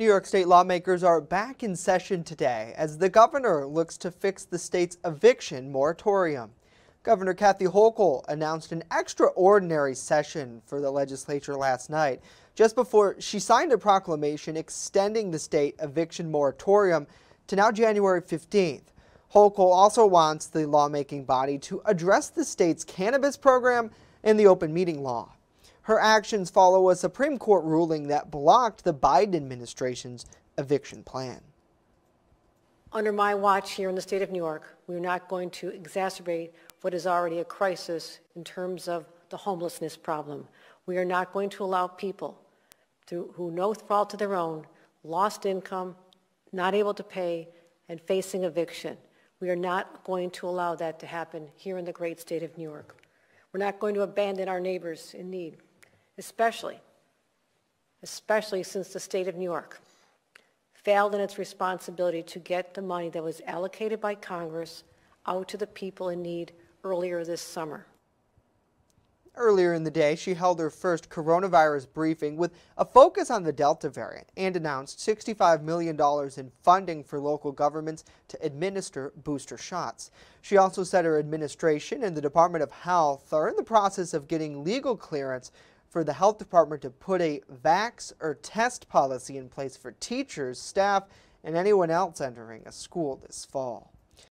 New York State lawmakers are back in session today as the governor looks to fix the state's eviction moratorium. Governor Kathy Hochul announced an extraordinary session for the legislature last night, just before she signed a proclamation extending the state eviction moratorium to now January 15th. Hochul also wants the lawmaking body to address the state's cannabis program and the open meeting law. Her actions follow a Supreme Court ruling that blocked the Biden administration's eviction plan. Under my watch here in the state of New York, we're not going to exacerbate what is already a crisis in terms of the homelessness problem. We are not going to allow people through, who no fault of their own, lost income, not able to pay, and facing eviction. We are not going to allow that to happen here in the great state of New York. We're not going to abandon our neighbors in need especially, especially since the state of New York failed in its responsibility to get the money that was allocated by Congress out to the people in need earlier this summer. Earlier in the day, she held her first coronavirus briefing with a focus on the Delta variant and announced $65 million in funding for local governments to administer booster shots. She also said her administration and the Department of Health are in the process of getting legal clearance for the health department to put a vax or test policy in place for teachers, staff, and anyone else entering a school this fall.